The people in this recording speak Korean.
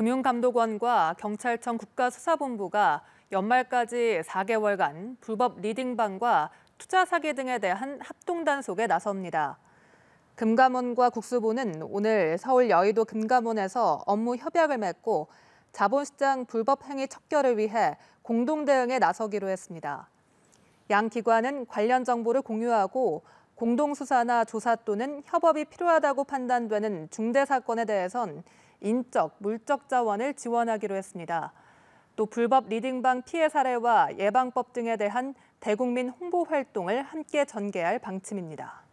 금융감독원과 경찰청 국가수사본부가 연말까지 4개월간 불법 리딩방과 투자 사기 등에 대한 합동 단속에 나섭니다. 금감원과 국수부는 오늘 서울 여의도 금감원에서 업무 협약을 맺고 자본시장 불법 행위 척결을 위해 공동 대응에 나서기로 했습니다. 양 기관은 관련 정보를 공유하고 공동 수사나 조사 또는 협업이 필요하다고 판단되는 중대 사건에 대해선 인적, 물적 자원을 지원하기로 했습니다. 또 불법 리딩방 피해 사례와 예방법 등에 대한 대국민 홍보 활동을 함께 전개할 방침입니다.